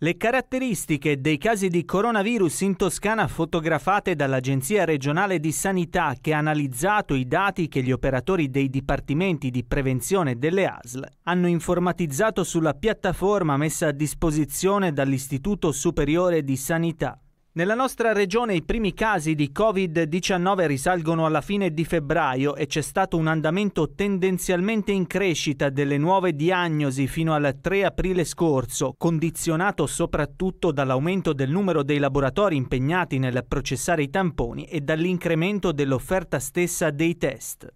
Le caratteristiche dei casi di coronavirus in Toscana fotografate dall'Agenzia regionale di sanità che ha analizzato i dati che gli operatori dei dipartimenti di prevenzione delle ASL hanno informatizzato sulla piattaforma messa a disposizione dall'Istituto Superiore di Sanità. Nella nostra regione i primi casi di Covid-19 risalgono alla fine di febbraio e c'è stato un andamento tendenzialmente in crescita delle nuove diagnosi fino al 3 aprile scorso, condizionato soprattutto dall'aumento del numero dei laboratori impegnati nel processare i tamponi e dall'incremento dell'offerta stessa dei test.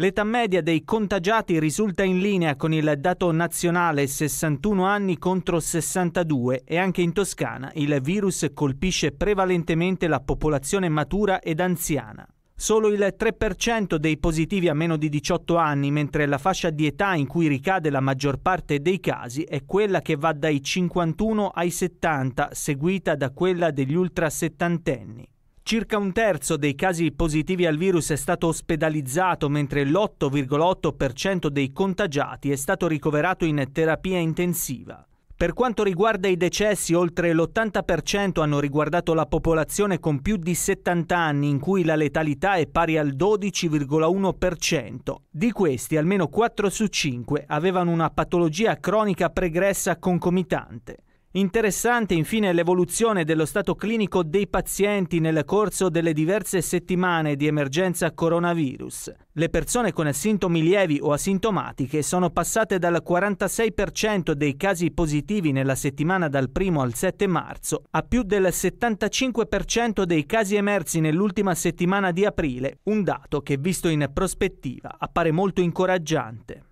L'età media dei contagiati risulta in linea con il dato nazionale 61 anni contro 62 e anche in Toscana il virus colpisce prevalentemente la popolazione matura ed anziana. Solo il 3% dei positivi a meno di 18 anni, mentre la fascia di età in cui ricade la maggior parte dei casi è quella che va dai 51 ai 70, seguita da quella degli ultra settantenni. Circa un terzo dei casi positivi al virus è stato ospedalizzato, mentre l'8,8% dei contagiati è stato ricoverato in terapia intensiva. Per quanto riguarda i decessi, oltre l'80% hanno riguardato la popolazione con più di 70 anni, in cui la letalità è pari al 12,1%. Di questi, almeno 4 su 5 avevano una patologia cronica pregressa concomitante. Interessante infine l'evoluzione dello stato clinico dei pazienti nel corso delle diverse settimane di emergenza coronavirus. Le persone con sintomi lievi o asintomatiche sono passate dal 46% dei casi positivi nella settimana dal 1 al 7 marzo a più del 75% dei casi emersi nell'ultima settimana di aprile, un dato che visto in prospettiva appare molto incoraggiante.